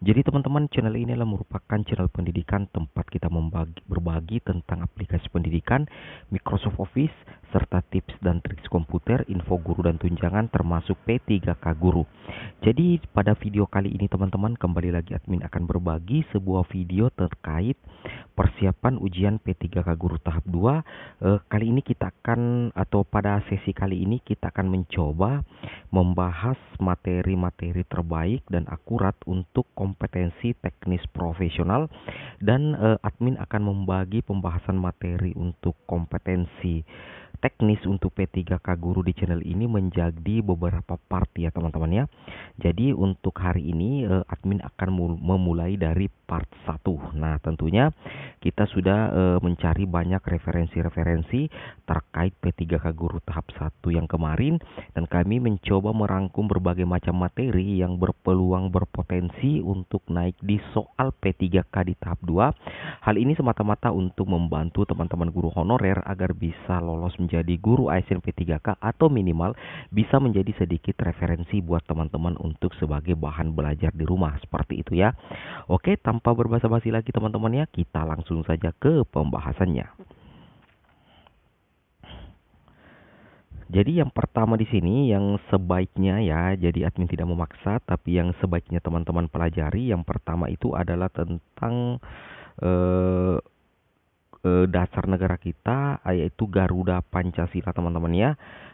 jadi teman-teman channel ini adalah merupakan channel pendidikan tempat kita membagi, berbagi tentang aplikasi pendidikan, Microsoft Office, serta tips dan trik komputer, info guru dan tunjangan termasuk P3K Guru. Jadi pada video kali ini teman-teman kembali lagi admin akan berbagi sebuah video terkait persiapan ujian P3K Guru tahap 2. Eh, kali ini kita akan atau pada sesi kali ini kita akan mencoba membahas materi-materi terbaik dan akurat untuk komputer kompetensi teknis profesional dan eh, admin akan membagi pembahasan materi untuk kompetensi teknis untuk P3K Guru di channel ini menjadi beberapa part ya teman-teman ya. Jadi untuk hari ini eh, admin akan memulai dari part 1. Nah, tentunya kita sudah eh, mencari banyak referensi-referensi terkait P3K Guru tahap 1 yang kemarin dan kami mencoba merangkum berbagai macam materi yang berpeluang berpotensi untuk naik di soal P3K di tahap 2. Hal ini semata-mata untuk membantu teman-teman guru honorer agar bisa lolos menjadi guru ASN P3K atau minimal bisa menjadi sedikit referensi buat teman-teman untuk sebagai bahan belajar di rumah seperti itu ya. Oke, tanpa berbasa-basi lagi teman-teman ya, kita langsung saja ke pembahasannya. Jadi yang pertama di sini yang sebaiknya ya, jadi admin tidak memaksa, tapi yang sebaiknya teman-teman pelajari yang pertama itu adalah tentang eh, Eh, dasar negara kita yaitu Garuda Pancasila teman-teman ya.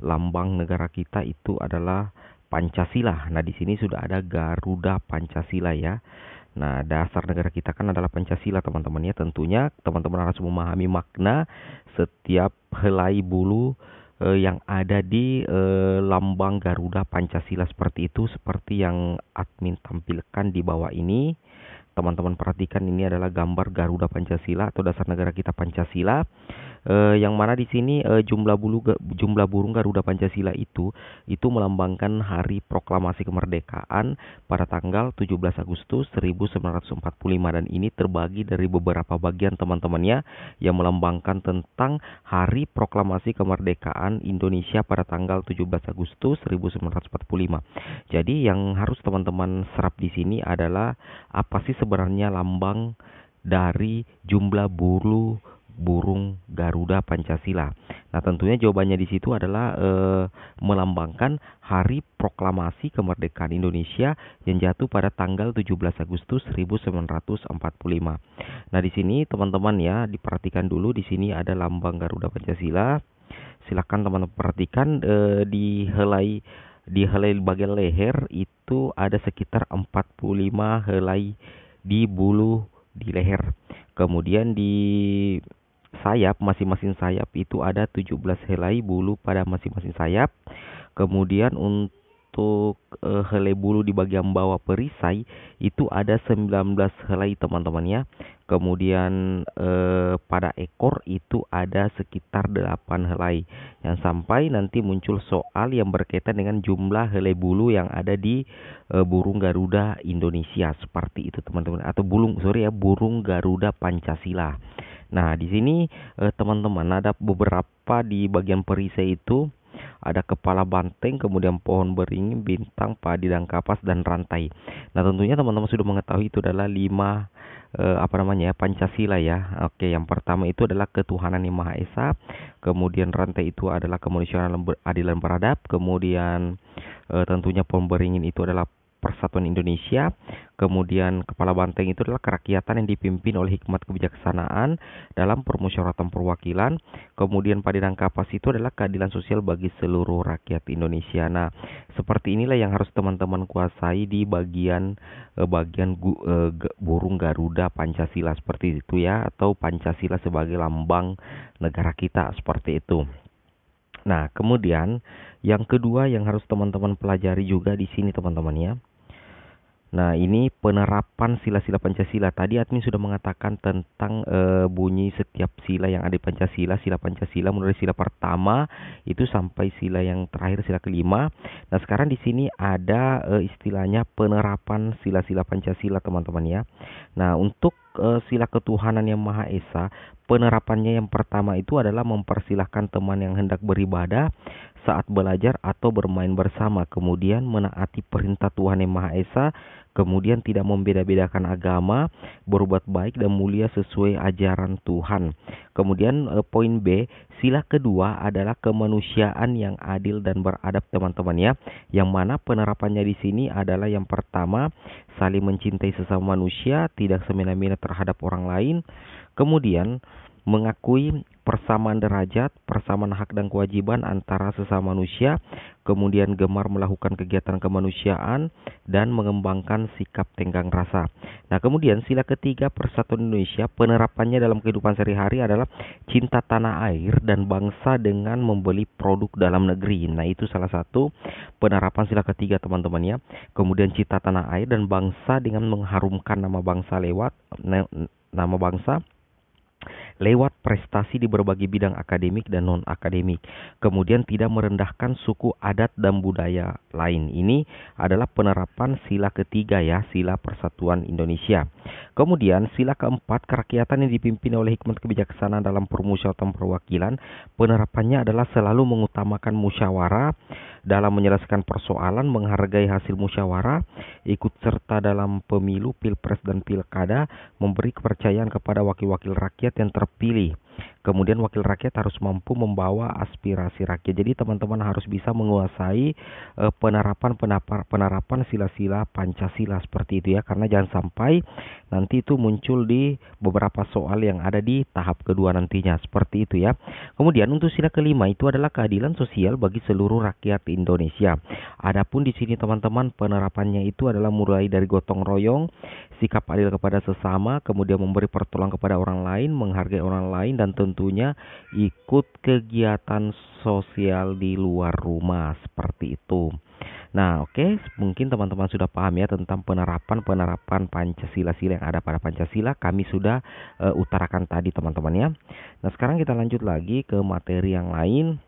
Lambang negara kita itu adalah Pancasila. Nah, di sini sudah ada Garuda Pancasila ya. Nah, dasar negara kita kan adalah Pancasila, teman-teman ya. Tentunya teman-teman harus memahami makna setiap helai bulu eh, yang ada di eh, lambang Garuda Pancasila seperti itu, seperti yang admin tampilkan di bawah ini teman-teman perhatikan ini adalah gambar Garuda Pancasila atau dasar negara kita Pancasila Uh, yang mana di sini uh, jumlah bulu jumlah burung Garuda Pancasila itu itu melambangkan hari proklamasi kemerdekaan pada tanggal 17 Agustus 1945 dan ini terbagi dari beberapa bagian teman-temannya yang melambangkan tentang hari proklamasi kemerdekaan Indonesia pada tanggal 17 Agustus 1945. Jadi yang harus teman-teman serap di sini adalah apa sih sebenarnya lambang dari jumlah bulu burung Garuda Pancasila. Nah, tentunya jawabannya di situ adalah e, melambangkan Hari Proklamasi Kemerdekaan Indonesia yang jatuh pada tanggal 17 Agustus 1945. Nah, di sini teman-teman ya diperhatikan dulu di sini ada lambang Garuda Pancasila. Silakan teman-teman perhatikan e, di helai di helai bagian leher itu ada sekitar 45 helai di bulu di leher. Kemudian di sayap, masing-masing sayap itu ada 17 helai bulu pada masing-masing sayap. Kemudian untuk uh, helai bulu di bagian bawah perisai itu ada 19 helai teman-teman ya. Kemudian uh, pada ekor itu ada sekitar 8 helai yang sampai nanti muncul soal yang berkaitan dengan jumlah helai bulu yang ada di uh, burung Garuda Indonesia seperti itu teman-teman atau burung, sorry ya burung Garuda Pancasila. Nah, di sini eh, teman-teman ada beberapa di bagian perisai itu ada kepala banteng, kemudian pohon beringin, bintang, padi dan kapas dan rantai. Nah, tentunya teman-teman sudah mengetahui itu adalah lima eh, apa namanya ya Pancasila ya. Oke, yang pertama itu adalah ketuhanan yang Maha Esa, kemudian rantai itu adalah kemanusiaan adil dan beradab, kemudian eh, tentunya pohon beringin itu adalah Persatuan Indonesia. Kemudian Kepala Banteng itu adalah kerakyatan yang dipimpin oleh hikmat kebijaksanaan dalam permusyawaratan perwakilan. Kemudian Padinang Kapas itu adalah keadilan sosial bagi seluruh rakyat Indonesia. Nah, seperti inilah yang harus teman-teman kuasai di bagian eh, bagian gu, e, burung Garuda Pancasila seperti itu ya atau Pancasila sebagai lambang negara kita seperti itu. Nah, kemudian yang kedua yang harus teman-teman pelajari juga di sini teman-teman ya Nah, ini penerapan sila-sila Pancasila. Tadi admin sudah mengatakan tentang e, bunyi setiap sila yang ada di Pancasila. Sila Pancasila mulai sila pertama itu sampai sila yang terakhir sila kelima. Nah, sekarang di sini ada e, istilahnya penerapan sila-sila Pancasila, teman-teman ya. Nah, untuk e, sila ketuhanan yang Maha Esa, penerapannya yang pertama itu adalah mempersilahkan teman yang hendak beribadah saat belajar atau bermain bersama, kemudian menaati perintah Tuhan yang Maha Esa kemudian tidak membeda-bedakan agama, berbuat baik dan mulia sesuai ajaran Tuhan. Kemudian e, poin B, sila kedua adalah kemanusiaan yang adil dan beradab teman-teman ya. Yang mana penerapannya di sini adalah yang pertama, saling mencintai sesama manusia, tidak semena-mena terhadap orang lain. Kemudian mengakui persamaan derajat, persamaan hak dan kewajiban antara sesama manusia, kemudian gemar melakukan kegiatan kemanusiaan dan mengembangkan sikap tenggang rasa. Nah, kemudian sila ketiga persatuan Indonesia penerapannya dalam kehidupan sehari-hari adalah cinta tanah air dan bangsa dengan membeli produk dalam negeri. Nah, itu salah satu penerapan sila ketiga teman-teman ya. Kemudian cinta tanah air dan bangsa dengan mengharumkan nama bangsa lewat nama bangsa lewat prestasi di berbagai bidang akademik dan non-akademik. Kemudian tidak merendahkan suku adat dan budaya lain. Ini adalah penerapan sila ketiga ya, sila persatuan Indonesia. Kemudian sila keempat kerakyatan yang dipimpin oleh hikmat kebijaksanaan dalam permusyawaratan perwakilan penerapannya adalah selalu mengutamakan musyawarah dalam menyelesaikan persoalan, menghargai hasil musyawarah, ikut serta dalam pemilu, pilpres dan pilkada, memberi kepercayaan kepada wakil-wakil rakyat yang terpilih Kemudian wakil rakyat harus mampu membawa aspirasi rakyat. Jadi teman-teman harus bisa menguasai eh, penerapan penerapan sila-sila Pancasila seperti itu ya. Karena jangan sampai nanti itu muncul di beberapa soal yang ada di tahap kedua nantinya seperti itu ya. Kemudian untuk sila kelima itu adalah keadilan sosial bagi seluruh rakyat Indonesia. Adapun di sini teman-teman penerapannya itu adalah mulai dari gotong royong, sikap adil kepada sesama, kemudian memberi pertolongan kepada orang lain, menghargai orang lain dan dan tentunya ikut kegiatan sosial di luar rumah seperti itu. Nah, oke, okay, mungkin teman-teman sudah paham ya tentang penerapan-penerapan Pancasila-sila yang ada pada Pancasila. Kami sudah uh, utarakan tadi, teman-teman ya. Nah, sekarang kita lanjut lagi ke materi yang lain.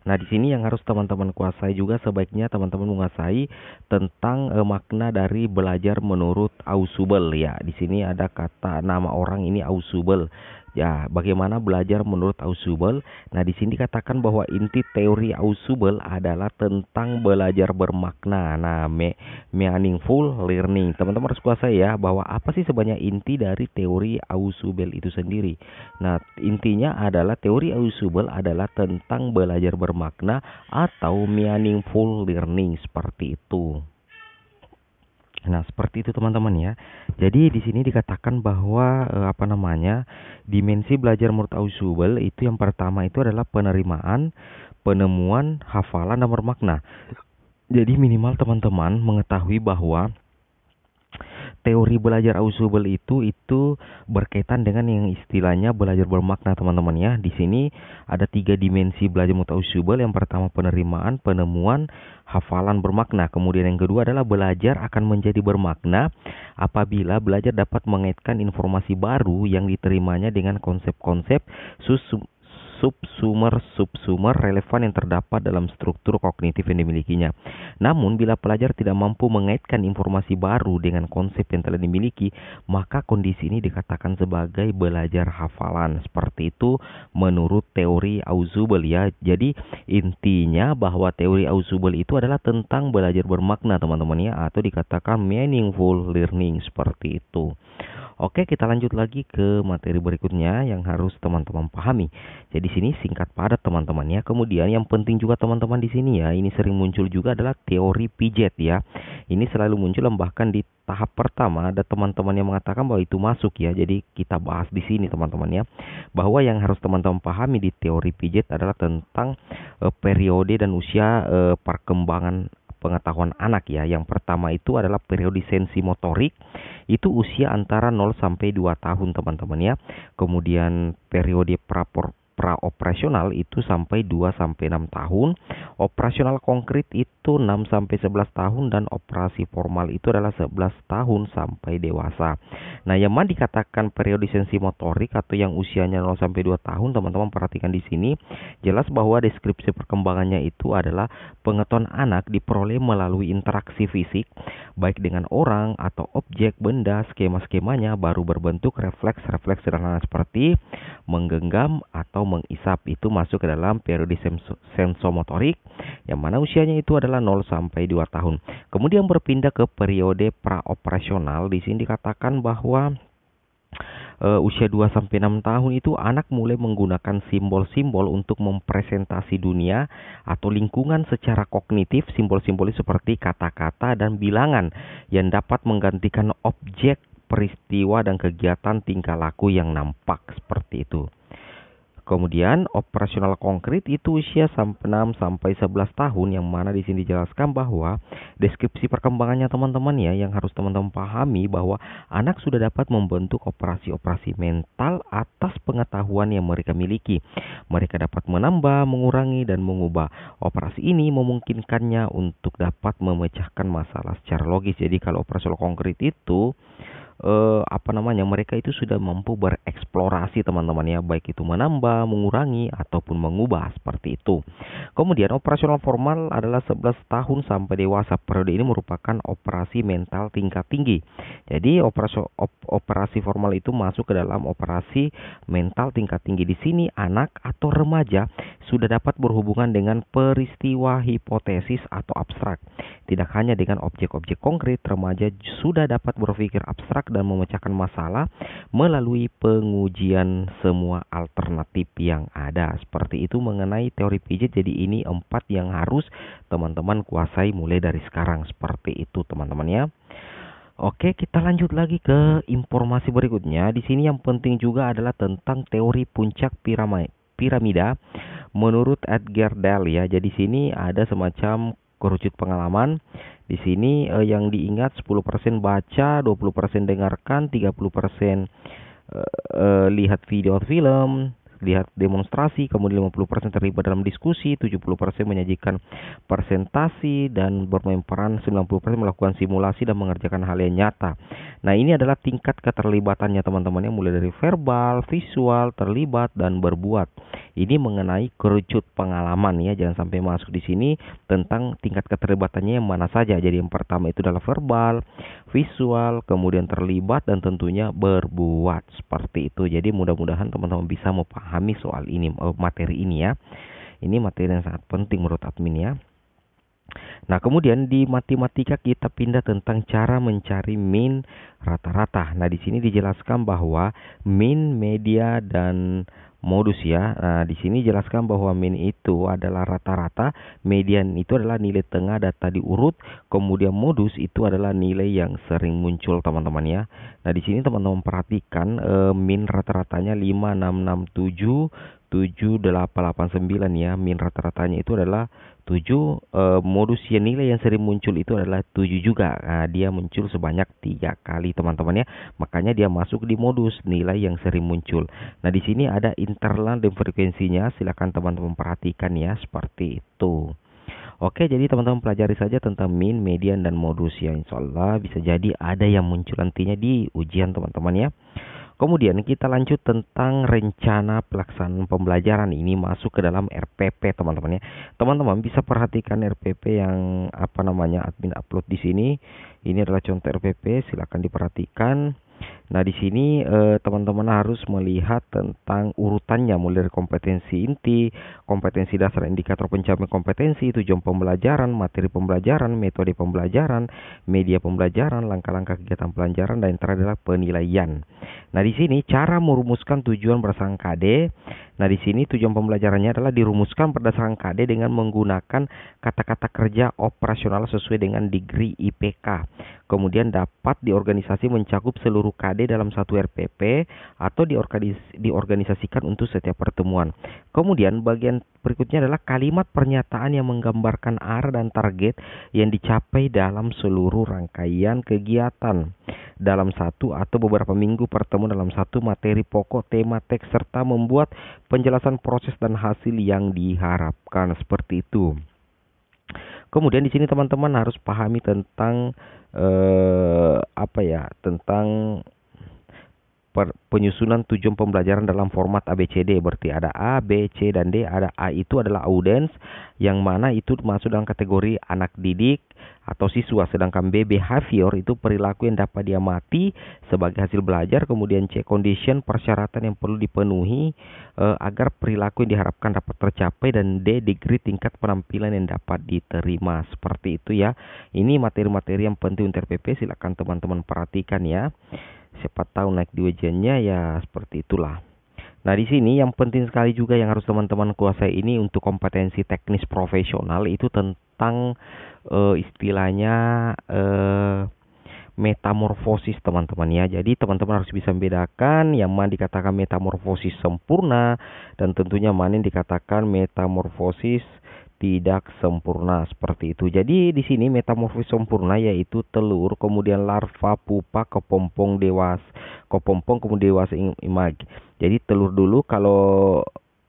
Nah, di sini yang harus teman-teman kuasai juga sebaiknya teman-teman menguasai tentang eh, makna dari belajar menurut Ausubel ya. Di sini ada kata nama orang ini Ausubel. Ya, bagaimana belajar menurut Ausubel? Nah, di sini dikatakan bahwa inti teori Ausubel adalah tentang belajar bermakna. Nah, me meaningful learning. Teman-teman harus kuasai ya bahwa apa sih sebanyak inti dari teori Ausubel itu sendiri. Nah, intinya adalah teori Ausubel adalah tentang belajar bermakna atau meaningful learning seperti itu. Nah, seperti itu teman-teman ya. Jadi di sini dikatakan bahwa eh, apa namanya? dimensi belajar menurut Ausubel itu yang pertama itu adalah penerimaan, penemuan, hafalan dan bermakna. Jadi minimal teman-teman mengetahui bahwa teori belajar ausubel itu itu berkaitan dengan yang istilahnya belajar bermakna teman-teman ya. Di sini ada tiga dimensi belajar Ausubel Yang pertama penerimaan, penemuan, hafalan bermakna. Kemudian yang kedua adalah belajar akan menjadi bermakna apabila belajar dapat mengaitkan informasi baru yang diterimanya dengan konsep-konsep susu subsumer-subsumer relevan yang terdapat dalam struktur kognitif yang dimilikinya. Namun, bila pelajar tidak mampu mengaitkan informasi baru dengan konsep yang telah dimiliki, maka kondisi ini dikatakan sebagai belajar hafalan. Seperti itu menurut teori Auzubel ya. Jadi, intinya bahwa teori Auzubel itu adalah tentang belajar bermakna, teman-teman ya, atau dikatakan meaningful learning seperti itu. Oke, kita lanjut lagi ke materi berikutnya yang harus teman-teman pahami. Jadi di sini singkat padat teman-teman ya. Kemudian yang penting juga teman-teman di sini ya, ini sering muncul juga adalah teori pijet ya. Ini selalu muncul bahkan di tahap pertama ada teman-teman yang mengatakan bahwa itu masuk ya. Jadi kita bahas di sini teman-teman ya. Bahwa yang harus teman-teman pahami di teori pijet adalah tentang eh, periode dan usia eh, perkembangan pengetahuan anak ya. Yang pertama itu adalah periode sensi motorik itu usia antara 0 sampai 2 tahun teman-teman ya. Kemudian periode prapor operasional itu sampai 2 sampai 6 tahun, operasional konkret itu 6 sampai 11 tahun dan operasi formal itu adalah 11 tahun sampai dewasa. Nah, yang mana dikatakan periode sensi motorik atau yang usianya 0 sampai 2 tahun, teman-teman perhatikan di sini jelas bahwa deskripsi perkembangannya itu adalah pengetahuan anak diperoleh melalui interaksi fisik baik dengan orang atau objek, benda, skema-skemanya baru berbentuk refleks-refleks sederhana seperti menggenggam atau mengisap itu masuk ke dalam periode sensomotorik yang mana usianya itu adalah 0 sampai 2 tahun. Kemudian berpindah ke periode praoperasional. Di sini dikatakan bahwa uh, usia 2 sampai 6 tahun itu anak mulai menggunakan simbol-simbol untuk mempresentasi dunia atau lingkungan secara kognitif, simbol-simbol seperti kata-kata dan bilangan yang dapat menggantikan objek peristiwa dan kegiatan tingkah laku yang nampak seperti itu. Kemudian operasional konkret itu usia 6 sampai 11 tahun yang mana di sini dijelaskan bahwa deskripsi perkembangannya teman-teman ya yang harus teman-teman pahami bahwa anak sudah dapat membentuk operasi-operasi mental atas pengetahuan yang mereka miliki. Mereka dapat menambah, mengurangi dan mengubah. Operasi ini memungkinkannya untuk dapat memecahkan masalah secara logis. Jadi kalau operasional konkret itu eh, apa namanya mereka itu sudah mampu bereksplorasi teman-teman ya baik itu menambah, mengurangi ataupun mengubah seperti itu. Kemudian operasional formal adalah 11 tahun sampai dewasa. Periode ini merupakan operasi mental tingkat tinggi. Jadi operasi op, operasi formal itu masuk ke dalam operasi mental tingkat tinggi. Di sini anak atau remaja sudah dapat berhubungan dengan peristiwa hipotesis atau abstrak. Tidak hanya dengan objek-objek konkret, remaja sudah dapat berpikir abstrak dan memecahkan masalah melalui pengujian semua alternatif yang ada. Seperti itu mengenai teori pijat. Jadi ini empat yang harus teman-teman kuasai mulai dari sekarang. Seperti itu teman-teman ya. Oke, kita lanjut lagi ke informasi berikutnya. Di sini yang penting juga adalah tentang teori puncak piramida. menurut Edgar Dell ya. Jadi sini ada semacam kerucut pengalaman. Di sini eh, yang diingat 10% baca, 20% dengarkan, 30% eh, eh, lihat video film, lihat demonstrasi, kemudian 50% terlibat dalam diskusi, 70% menyajikan presentasi dan bermain peran, 90% melakukan simulasi dan mengerjakan hal yang nyata. Nah, ini adalah tingkat keterlibatannya teman temannya mulai dari verbal, visual, terlibat dan berbuat. Ini mengenai kerucut pengalaman ya, jangan sampai masuk di sini tentang tingkat keterlibatannya yang mana saja. Jadi yang pertama itu adalah verbal, visual, kemudian terlibat dan tentunya berbuat. Seperti itu. Jadi mudah-mudahan teman-teman bisa memahami soal ini eh, materi ini ya. Ini materi yang sangat penting menurut admin ya. Nah, kemudian di matematika kita pindah tentang cara mencari min rata-rata. Nah, di sini dijelaskan bahwa min, media dan modus ya. Nah, di sini jelaskan bahwa min itu adalah rata-rata, median itu adalah nilai tengah data diurut, kemudian modus itu adalah nilai yang sering muncul teman-teman ya. Nah, di sini teman-teman perhatikan e, min rata-ratanya 5667 7889 ya min rata-ratanya itu adalah 7 e, eh, modus yang nilai yang sering muncul itu adalah 7 juga nah, dia muncul sebanyak tiga kali teman-teman ya makanya dia masuk di modus nilai yang sering muncul nah di sini ada internal dan frekuensinya silahkan teman-teman perhatikan ya seperti itu Oke, jadi teman-teman pelajari saja tentang min, median, dan modus ya. Insya Allah bisa jadi ada yang muncul nantinya di ujian teman-teman ya. Kemudian kita lanjut tentang rencana pelaksanaan pembelajaran ini masuk ke dalam RPP teman-teman ya. Teman-teman bisa perhatikan RPP yang apa namanya admin upload di sini. Ini adalah contoh RPP, silahkan diperhatikan. Nah, di sini teman eh, teman-teman harus melihat tentang urutannya mulai dari kompetensi inti, kompetensi dasar indikator pencapaian kompetensi, tujuan pembelajaran, materi pembelajaran, metode pembelajaran, media pembelajaran, langkah-langkah kegiatan pelajaran dan yang terakhir adalah penilaian. Nah, di sini cara merumuskan tujuan berdasarkan KD. Nah, di sini tujuan pembelajarannya adalah dirumuskan berdasarkan KD dengan menggunakan kata-kata kerja operasional sesuai dengan degree IPK. Kemudian dapat diorganisasi mencakup seluruh KD dalam satu RPP atau diorganis, diorganisasikan untuk setiap pertemuan. Kemudian bagian berikutnya adalah kalimat pernyataan yang menggambarkan arah dan target yang dicapai dalam seluruh rangkaian kegiatan dalam satu atau beberapa minggu pertemuan dalam satu materi pokok tema teks serta membuat penjelasan proses dan hasil yang diharapkan seperti itu. Kemudian di sini teman-teman harus pahami tentang eh, apa ya tentang penyusunan tujuan pembelajaran dalam format ABCD berarti ada A, B, C dan D. Ada A itu adalah audience, yang mana itu masuk dalam kategori anak didik atau siswa sedangkan B behavior itu perilaku yang dapat diamati sebagai hasil belajar kemudian C condition persyaratan yang perlu dipenuhi e, agar perilaku yang diharapkan dapat tercapai dan D degree tingkat penampilan yang dapat diterima seperti itu ya. Ini materi-materi yang penting untuk RPP silakan teman-teman perhatikan ya siapa tahu naik di wajahnya ya seperti itulah. Nah di sini yang penting sekali juga yang harus teman-teman kuasai ini untuk kompetensi teknis profesional itu tentang uh, istilahnya uh, metamorfosis teman-teman ya. Jadi teman-teman harus bisa membedakan yang mana dikatakan metamorfosis sempurna dan tentunya mana yang dikatakan metamorfosis tidak sempurna seperti itu. Jadi di sini metamorfosis sempurna yaitu telur kemudian larva pupa kepompong dewasa, kepompong kemudian dewasa imag. Jadi telur dulu kalau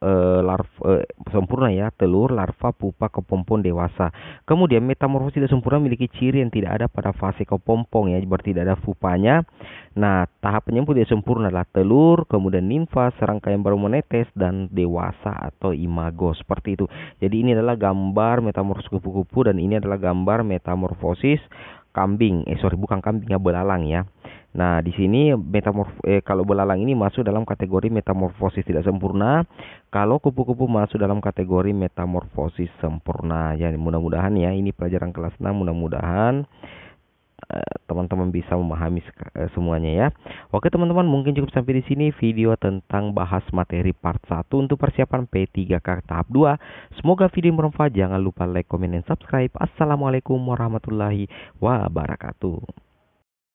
uh, eh, larva uh, eh, sempurna ya telur larva pupa kepompong dewasa kemudian metamorfosis tidak sempurna memiliki ciri yang tidak ada pada fase kepompong ya berarti tidak ada pupanya nah tahap penyembuh tidak sempurna adalah telur kemudian nimfa serangka yang baru menetes dan dewasa atau imago seperti itu jadi ini adalah gambar metamorfosis kupu-kupu dan ini adalah gambar metamorfosis kambing eh sorry bukan kambing ya belalang ya Nah, di sini metamorf eh, kalau belalang ini masuk dalam kategori metamorfosis tidak sempurna, kalau kupu-kupu masuk dalam kategori metamorfosis sempurna. Ya, mudah-mudahan ya ini pelajaran kelas 6 mudah-mudahan eh, teman-teman bisa memahami eh, semuanya ya. Oke teman-teman, mungkin cukup sampai di sini video tentang bahas materi part 1 untuk persiapan P3K tahap 2. Semoga video bermanfaat. Jangan lupa like, komen, dan subscribe. Assalamualaikum warahmatullahi wabarakatuh.